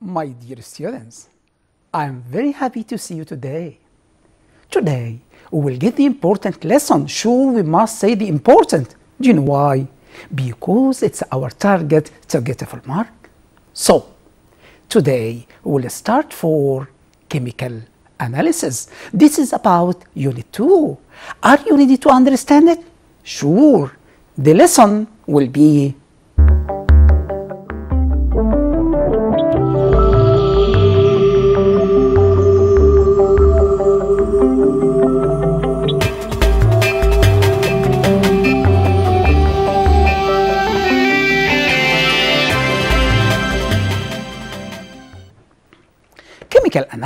My dear students, I am very happy to see you today. Today, we will get the important lesson. Sure, we must say the important. Do you know why? Because it's our target to get a full mark. So, today we'll start for chemical analysis. This is about Unit 2. Are you ready to understand it? Sure. The lesson will be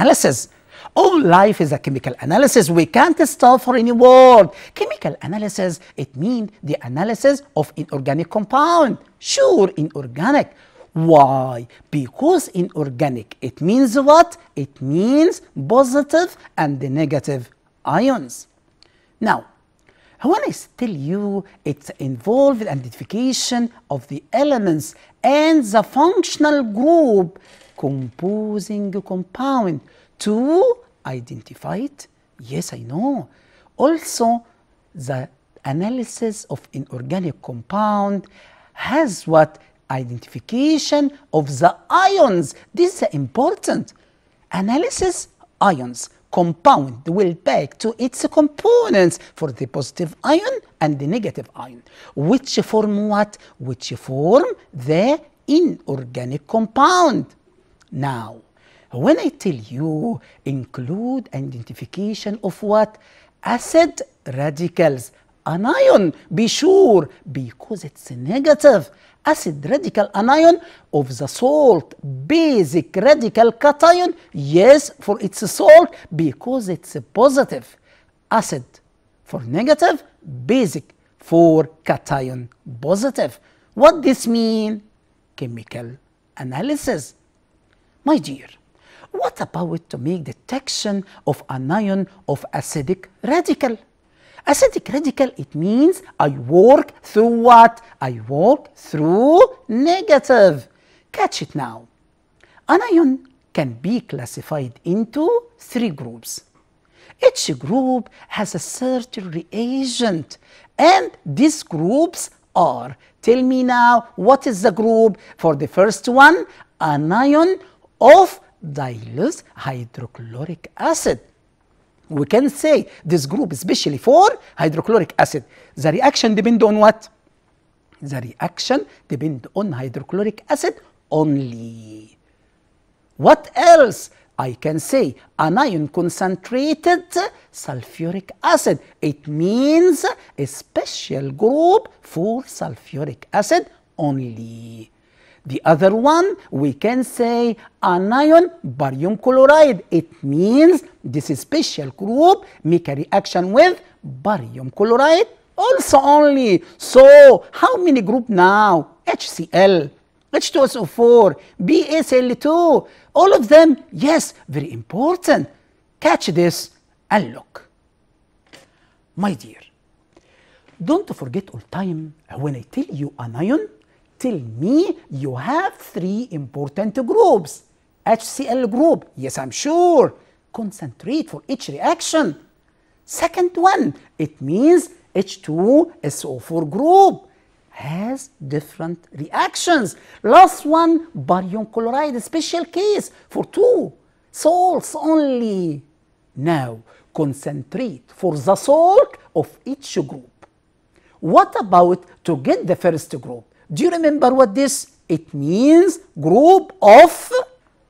analysis. All life is a chemical analysis. We can't stop for any word. Chemical analysis, it means the analysis of inorganic compound. Sure, inorganic. Why? Because inorganic, it means what? It means positive and the negative ions. Now, when I tell you it involved identification of the elements and the functional group, composing compound to identify it? Yes, I know. Also, the analysis of inorganic compound has what? Identification of the ions. This is important. Analysis ions. Compound will back to its components for the positive ion and the negative ion, which form what? Which form the inorganic compound now. When I tell you include identification of what? Acid radicals. Anion, be sure, because it's negative. Acid radical anion of the salt, basic radical cation, yes, for its salt, because it's positive. Acid for negative, basic for cation positive. What this mean? Chemical analysis. My dear, what about to make detection of anion of acidic radical? Acidic radical, it means I work through what? I work through negative. Catch it now. Anion can be classified into three groups. Each group has a certain reagent and these groups are. Tell me now, what is the group? For the first one, Anion of dilute hydrochloric acid. We can say this group especially for hydrochloric acid. The reaction depend on what? The reaction depend on hydrochloric acid only. What else? I can say anion concentrated sulfuric acid. It means a special group for sulfuric acid only. The other one, we can say anion barium chloride. It means this special group make a reaction with barium chloride also only. So how many group now? HCl, H2SO4, BaCl2, all of them, yes, very important. Catch this and look. My dear, don't forget all time when I tell you anion, tell me you have three important groups. HCl group, yes, I'm sure. Concentrate for each reaction. Second one, it means H2SO4 group has different reactions. Last one, barium chloride, special case for two salts only. Now, concentrate for the salt of each group. What about to get the first group? Do you remember what this? It means group of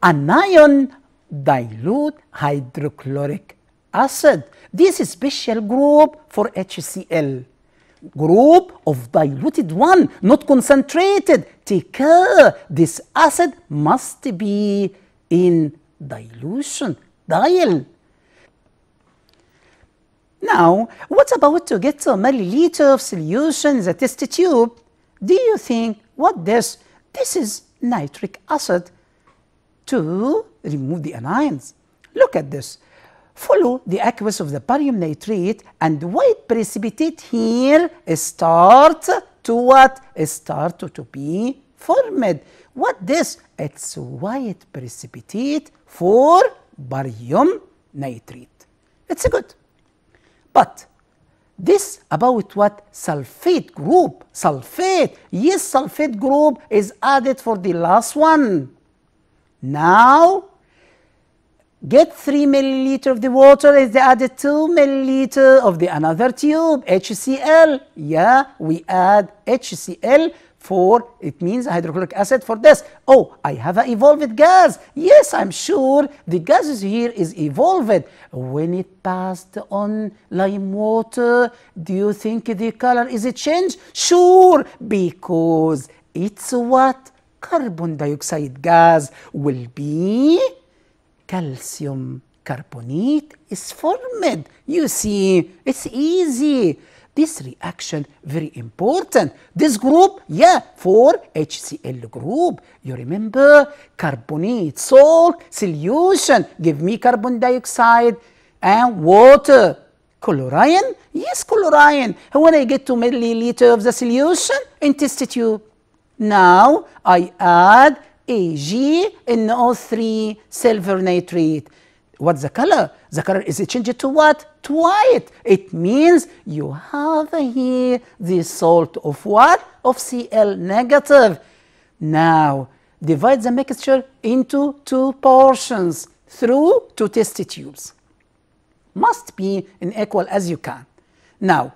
anion dilute hydrochloric acid. This is special group for HCl. Group of diluted one, not concentrated. Take care. This acid must be in dilution, dial. Now, what about to get a milliliter of solution in the test tube? do you think what this? This is nitric acid to remove the anions. Look at this. Follow the aqueous of the barium nitrate and white precipitate here start to what? Start to be formed. What this? It's white precipitate for barium nitrate. It's good. But this about what sulfate group, sulfate. Yes, sulfate group is added for the last one. Now, get 3 milliliter of the water is added 2 milliliter of the another tube, HCl. Yeah, we add HCl for it means hydrochloric acid for this. Oh, I have an evolved gas. Yes, I'm sure the gases here is evolved. When it passed on lime water, do you think the color is a change? Sure, because it's what? Carbon dioxide gas will be calcium carbonate is formed. You see, it's easy. This reaction very important. This group, yeah, for HCl group. You remember carbonate, salt, solution. Give me carbon dioxide and water. Chlorine? Yes, chlorine. When I get to milliliter of the solution in test tube. Now I add AgNO3 silver nitrate. What's the color? The color is changed to what? To white. It means you have here the salt of what? Of Cl negative. Now, divide the mixture into two portions through two test tubes. Must be in equal as you can. Now,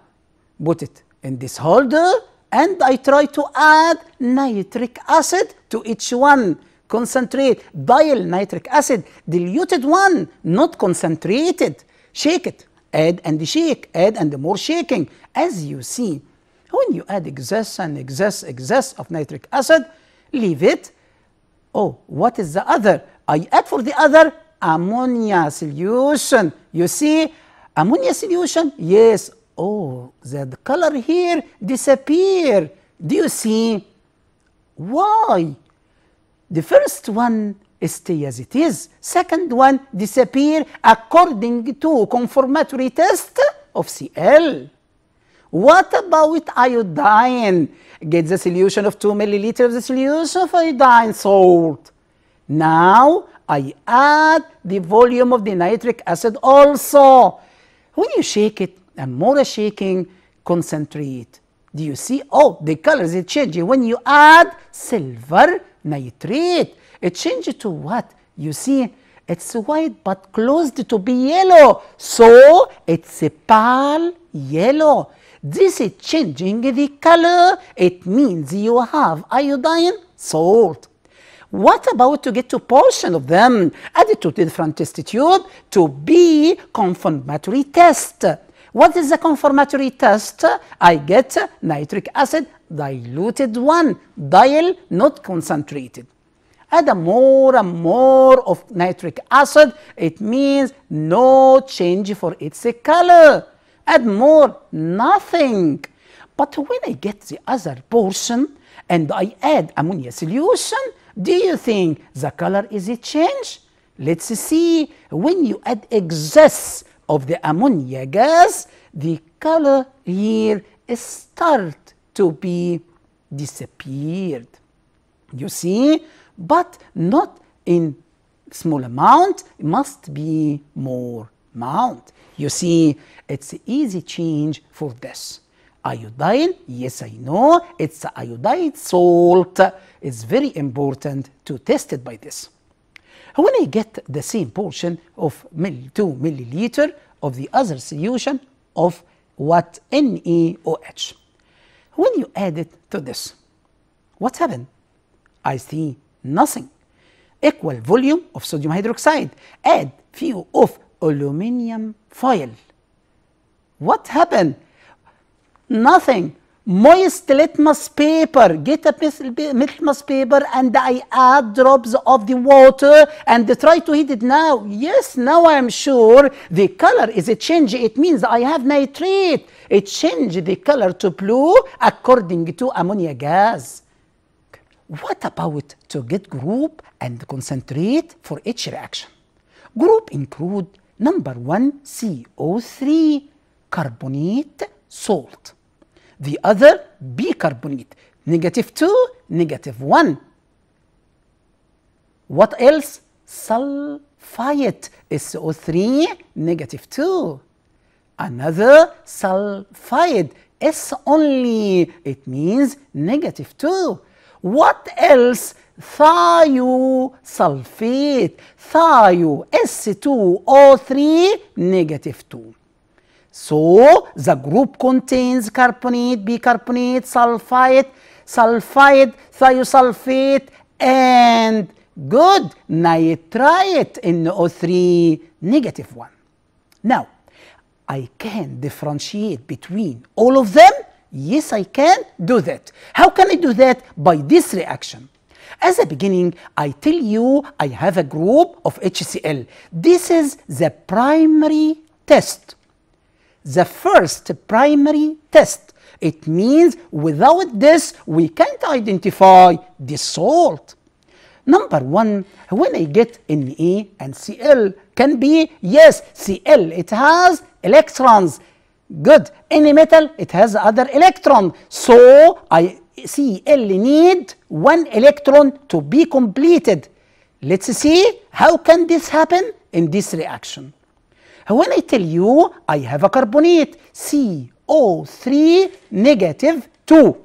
put it in this holder and I try to add nitric acid to each one concentrate. Dial nitric acid, diluted one, not concentrated. Shake it, add and shake, add and more shaking. As you see, when you add excess and excess, excess of nitric acid, leave it. Oh, what is the other? I add for the other ammonia solution. You see, ammonia solution, yes. Oh, the color here disappear. Do you see? Why? The first one stay as it is. Second one disappear according to conformatory test of Cl. What about iodine? Get the solution of 2 milliliters. of the solution of iodine salt. Now I add the volume of the nitric acid also. When you shake it, and more shaking, concentrate. Do you see? Oh, the colors is changing when you add silver nitrate. It changed to what? You see, it's white but closed to be yellow. So it's a pale yellow. This is changing the color. It means you have iodine salt. What about to get a portion of them? Added to the different test tube to be confirmatory test. What is the confirmatory test? I get nitric acid diluted one, dial not concentrated. Add a more and more of nitric acid, it means no change for its color. Add more, nothing. But when I get the other portion and I add ammonia solution, do you think the color is a change? Let's see, when you add excess of the ammonia gas, the color here starts to be disappeared. You see? But not in small amount, it must be more amount. You see, it's easy change for this. Iodine, yes, I know, it's iodide salt. It's very important to test it by this. When I get the same portion of 2 milliliter of the other solution of what NaOH, when you add it to this, what's happened? I see nothing. Equal volume of sodium hydroxide. Add few of aluminum foil. What happened? Nothing moist litmus paper. Get a litmus paper and I add drops of the water and try to heat it now. Yes, now I'm sure the color is a change. It means I have nitrate. It changed the color to blue according to ammonia gas. What about to get group and concentrate for each reaction? Group include number one CO3 carbonate salt the other bicarbonate. Negative 2, negative 1. What else? Sulfite, SO3, negative 2. Another sulfide, S only, it means negative 2. What else? Thiosulfate, thio, S2O3, negative 2. So the group contains carbonate, bicarbonate, sulfite, sulfide, thiosulfate and good nitrite NO3 negative one. Now, I can differentiate between all of them? Yes, I can do that. How can I do that? By this reaction. As a beginning, I tell you I have a group of HCl. This is the primary test the first primary test. It means without this, we can't identify the salt. Number one, when I get Na and Cl can be, yes, Cl, it has electrons. Good. Any metal, it has other electron. So, I Cl need one electron to be completed. Let's see how can this happen in this reaction when I tell you I have a carbonate CO3 negative 2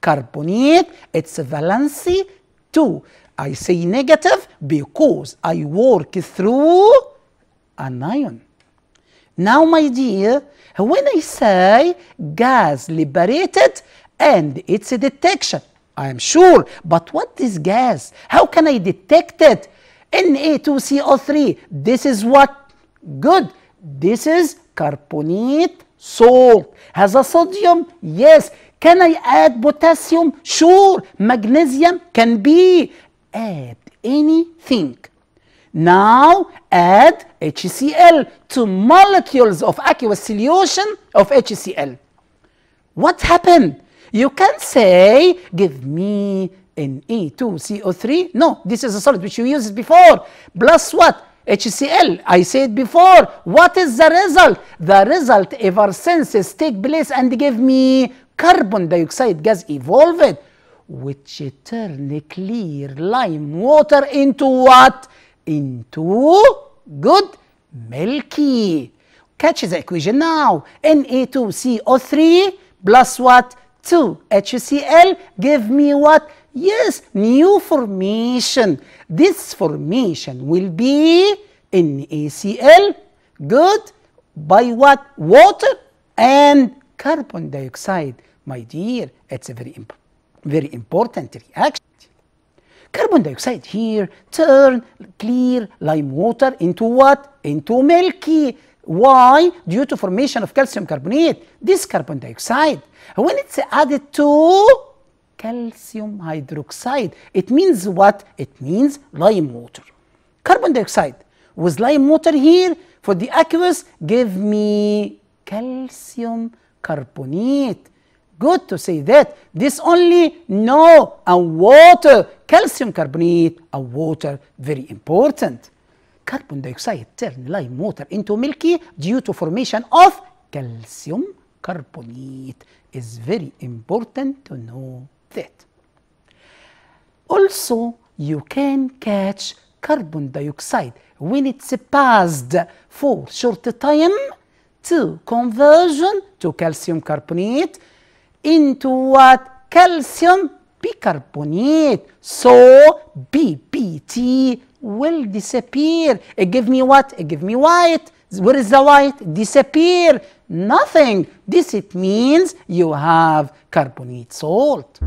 carbonate its valency 2 I say negative because I work through an ion now my dear when I say gas liberated and its detection I am sure but what is gas how can I detect it Na2CO3 this is what Good. This is carbonate salt. Has a sodium? Yes. Can I add potassium? Sure. Magnesium can be. Add anything. Now add HCl to molecules of aqueous solution of HCl. What happened? You can say, give me an E2CO3. No, this is a solid which you used before. Plus what? HCl. I said before, what is the result? The result ever since take place and give me carbon dioxide gas evolved, which turn clear lime water into what? Into good milky. Catch the equation now. Na2CO3 plus what? 2HCl give me what? Yes, new formation. This formation will be in ACL. good, by what? Water and carbon dioxide. My dear, it's a very, imp very important reaction. Carbon dioxide here turn clear lime water into what? Into milky. Why? Due to formation of calcium carbonate. This carbon dioxide, when it's added to calcium hydroxide. It means what? It means lime water. Carbon dioxide with lime water here for the aqueous give me calcium carbonate. Good to say that. This only no a water, calcium carbonate a water, very important. Carbon dioxide turn lime water into milky due to formation of calcium carbonate is very important to know that. Also, you can catch carbon dioxide when it's passed for short time to conversion to calcium carbonate into what? Calcium bicarbonate. So BPT will disappear. It give me what? It give me white. Where is the white? Disappear. Nothing. This it means you have carbon salt.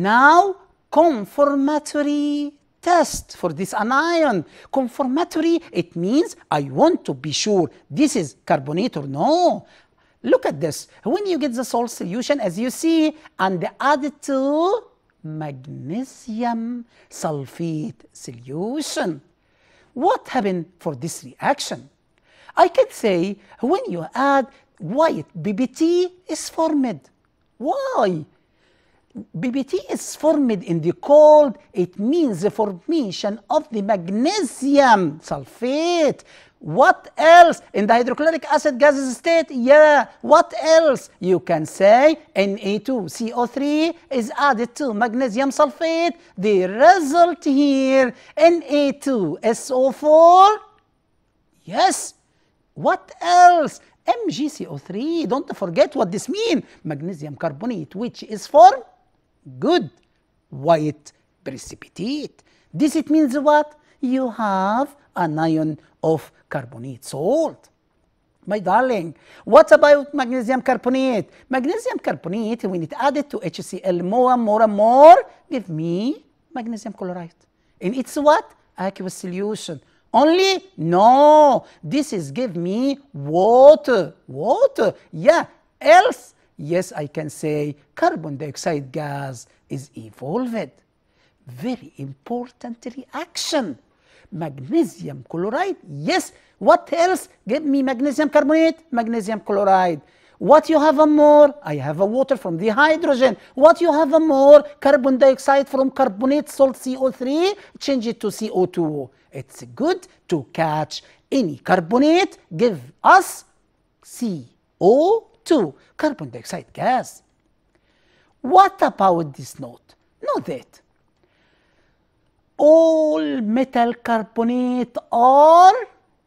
Now, conformatory test for this anion. Conformatory, it means I want to be sure this is carbonate or no. Look at this. When you get the salt solution, as you see, and add to magnesium sulfate solution. What happened for this reaction? I can say when you add white BBT is formed. Why? BBT is formed in the cold. It means the formation of the magnesium sulfate. What else? In the hydrochloric acid gases state? Yeah. What else? You can say Na2CO3 is added to magnesium sulfate. The result here, Na2SO4. Yes. What else? MgCO3. Don't forget what this means. Magnesium carbonate, which is formed Good. White precipitate. This it means what? You have an ion of carbonate salt. My darling, what about magnesium carbonate? Magnesium carbonate, when it added to HCl more and more and more, give me magnesium chloride. And it's what? Aqueous solution. Only? No. This is give me water. Water? Yeah. Else yes, I can say carbon dioxide gas is evolved. Very important reaction. Magnesium chloride, yes. What else? Give me magnesium carbonate, magnesium chloride. What you have a more? I have a water from the hydrogen. What you have a more? Carbon dioxide from carbonate salt CO3, change it to CO2. It's good to catch any carbonate, give us CO Two carbon dioxide gas. What about this note? Note that all metal carbonate are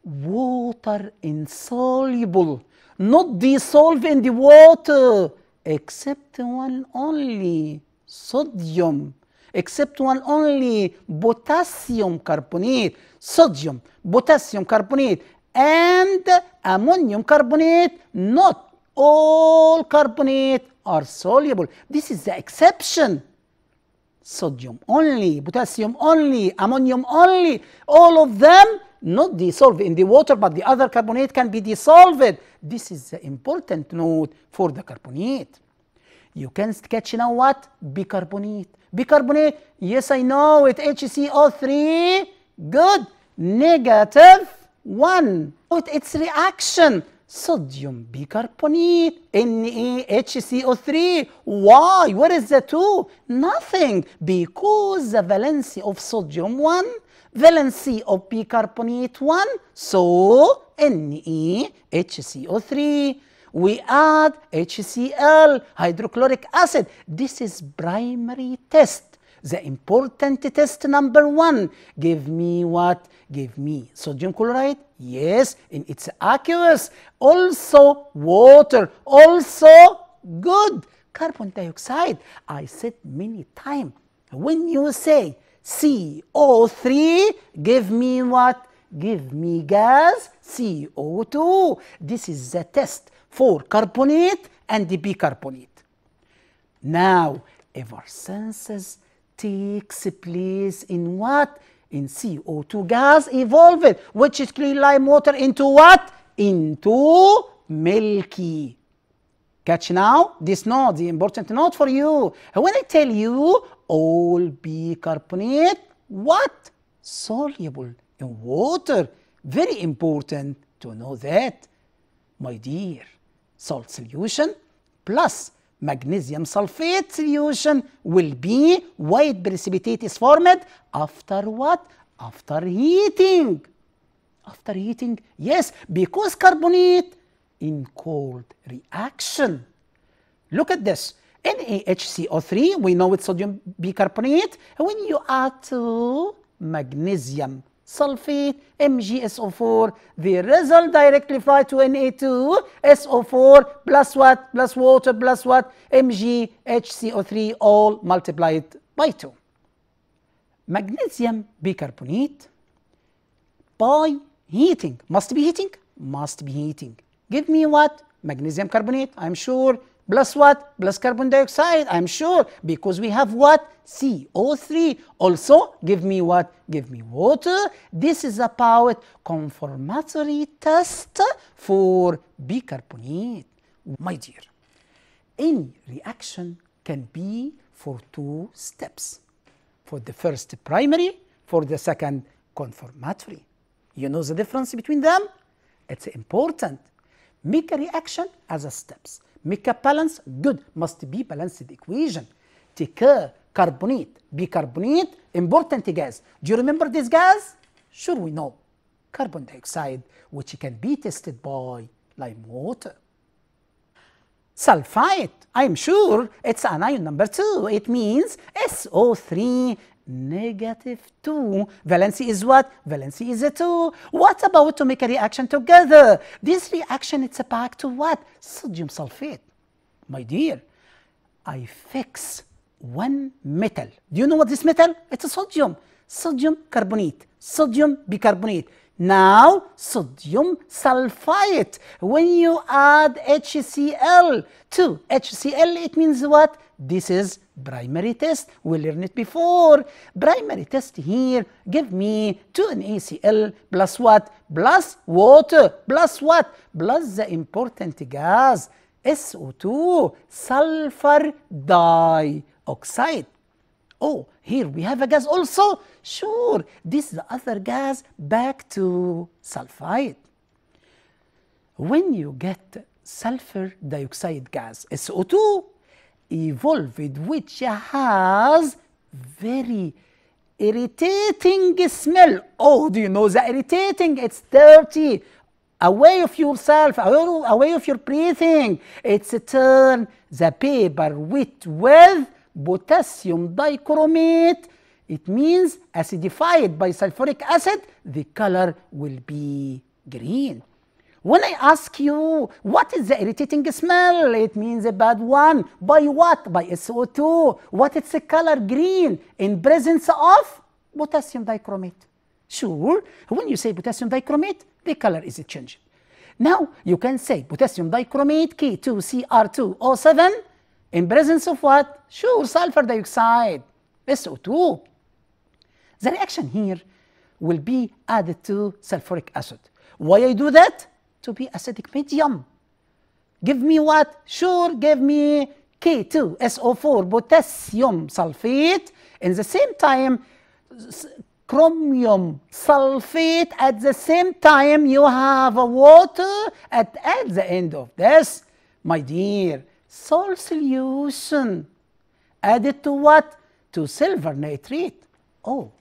water insoluble, not dissolve in the water, except one only sodium, except one only potassium carbonate, sodium, potassium carbonate, and ammonium carbonate not all carbonate are soluble. This is the exception. Sodium only, potassium only, ammonium only, all of them not dissolve in the water, but the other carbonate can be dissolved. This is the important note for the carbonate. You can sketch now what? Bicarbonate. Bicarbonate, yes, I know it, HCO3, good, negative 1. With oh, its reaction, sodium bicarbonate, NaHCO3. Why? What is the 2? Nothing. Because the valency of sodium 1, valency of bicarbonate 1, so NaHCO3. We add HCl, hydrochloric acid. This is primary test the important test number one. Give me what? Give me sodium chloride? Yes, and its aqueous. Also water. Also good. Carbon dioxide. I said many times, when you say CO3, give me what? Give me gas, CO2. This is the test for carbonate and bicarbonate. Now, ever since takes place in what? In CO2 gas evolved, which is clean lime water into what? Into milky. Catch now this note, the important note for you. When I tell you all bicarbonate, what? Soluble in water. Very important to know that. My dear, salt solution plus magnesium sulfate solution will be white precipitate is formed after what? After heating. After heating, yes, because carbonate in cold reaction. Look at this. NaHCO3, we know it's sodium bicarbonate. When you add to magnesium sulfate, MgSO4. The result directly fly to Na2, SO4 plus what? Plus water plus what? MgHCO3 all multiplied by 2. Magnesium bicarbonate by heating. Must be heating? Must be heating. Give me what? Magnesium carbonate. I'm sure Plus what? Plus carbon dioxide, I'm sure, because we have what? CO3. Also, give me what? Give me water. This is a about conformatory test for bicarbonate. My dear, any reaction can be for two steps. For the first primary, for the second conformatory. You know the difference between them? It's important. Make a reaction as a steps make a balance good must be balanced equation take carbonate bicarbonate important gas do you remember this gas sure we know carbon dioxide which can be tested by lime water sulfite i'm sure it's anion number 2 it means SO3 negative 2. Valency is what? Valency is a 2. What about to make a reaction together? This reaction, it's a pack to what? Sodium sulfate. My dear, I fix one metal. Do you know what this metal? It's a sodium. Sodium carbonate, sodium bicarbonate. Now, sodium sulfite. When you add HCl to HCl, it means what? This is primary test. We learned it before. Primary test here give me 2NaCl plus what? Plus water. Plus what? Plus the important gas SO2 sulfur dioxide. Oh, here we have a gas also. Sure, this is the other gas back to sulfide. When you get sulfur dioxide gas, SO2, evolved, which has very irritating smell. Oh, do you know the irritating? It's dirty. Away of yourself, away of your breathing. It's turn the paper wet with potassium dichromate. It means acidified by sulfuric acid. The color will be green. When I ask you, what is the irritating smell? It means a bad one. By what? By SO2. What is the color green? In presence of potassium dichromate. Sure, when you say potassium dichromate, the color is changing. Now, you can say potassium dichromate K2CR2O7 in presence of what? Sure, sulfur dioxide, SO2. The reaction here will be added to sulfuric acid. Why I do that? to be acidic medium. Give me what? Sure, give me K2, SO4, potassium sulfate. In the same time, chromium sulfate. At the same time, you have water at, at the end of this. My dear, salt solution added to what? To silver nitrate. Oh,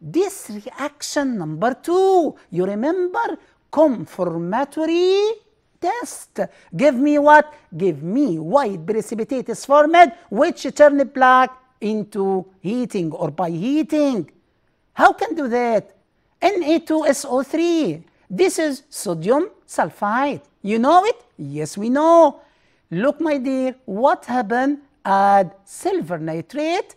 this reaction number two, you remember confirmatory test. Give me what? Give me white precipitate is formed which turned black into heating or by heating. How can do that? Na2SO3. This is sodium sulfide. You know it? Yes, we know. Look, my dear, what happened at silver nitrate?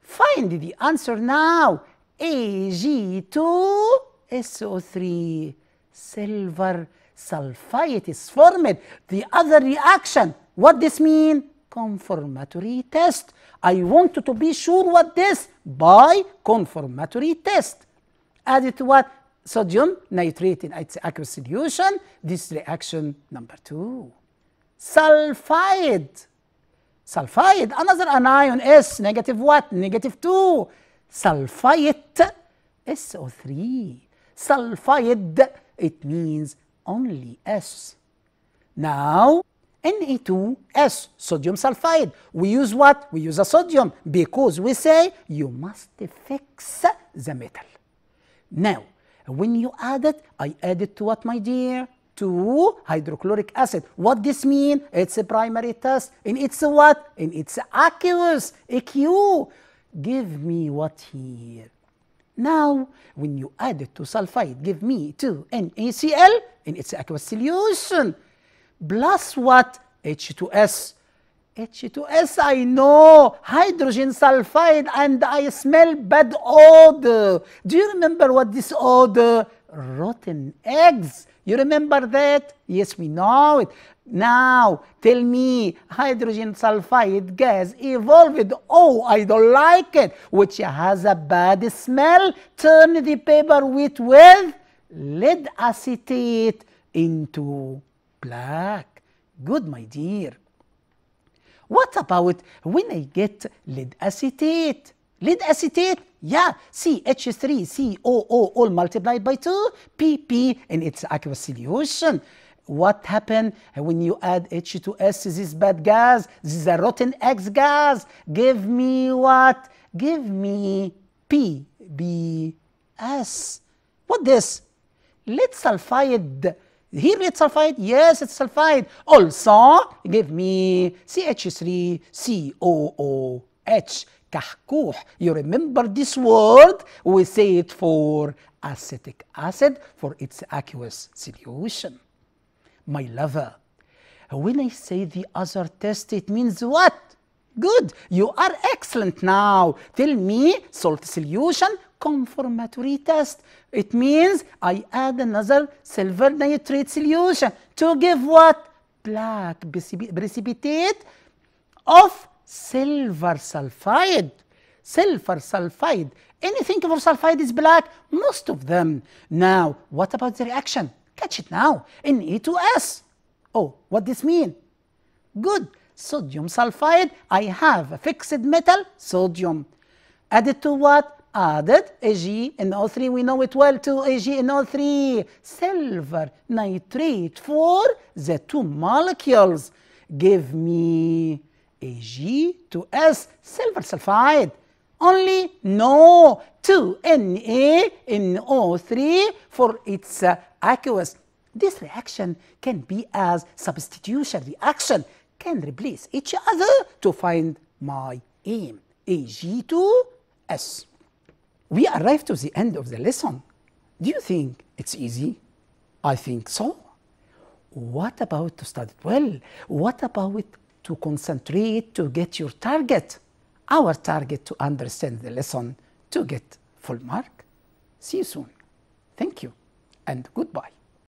Find the answer now. Ag2SO3 silver sulfite is formed. The other reaction, what this mean? Conformatory test. I want to be sure what this by conformatory test. Added to what? Sodium nitrate in its aqueous solution. This reaction number two. Sulfide. Sulfide, another anion is negative what? Negative 2. Sulfite, SO3. Sulfide it means only S. Now, Na2S, sodium sulfide. We use what? We use a sodium because we say you must fix the metal. Now, when you add it, I add it to what, my dear? To hydrochloric acid. What this mean? It's a primary test. And it's what? And it's aqueous, AQ. Give me what here? Now, when you add it to sulfide, give me 2NaCl, in its aqueous solution, plus what? H2S. H2S, I know, hydrogen sulfide, and I smell bad odor. Do you remember what this odor? rotten eggs. You remember that? Yes, we know it. Now, tell me, hydrogen sulfide gas evolved. Oh, I don't like it, which has a bad smell. Turn the paper with with lead acetate into black. Good, my dear. What about when I get lead acetate? Lead acetate yeah, CH3COO all multiplied by 2, PP in its aqueous solution. What happened when you add H2S? This bad gas. This is a rotten X gas. Give me what? Give me PBS. What this? Lead sulfide. Here lead sulfide? Yes, it's sulfide. Also, give me CH3COOH. كحكوح you remember this word we say it for acetic acid for its aqueous solution my lover when I say the other test it means what good you are excellent now tell me salt solution confirmatory test it means I add another silver nitrate solution to give what black precipitate of silver sulfide. Silver sulfide. Anything of sulfide is black, most of them. Now, what about the reaction? Catch it now, Ne2S. Oh, what this mean? Good, sodium sulfide, I have a fixed metal, sodium. Added to what? added AgNO3, we know it well to AgNO3, silver nitrate for the two molecules. Give me AG2S silver sulfide. Only no 2NaNO3 for its uh, aqueous. This reaction can be as substitution reaction, can replace each other to find my aim, AG2S. We arrive to the end of the lesson. Do you think it's easy? I think so. What about to study well? What about to concentrate, to get your target, our target to understand the lesson, to get full mark. See you soon. Thank you and goodbye.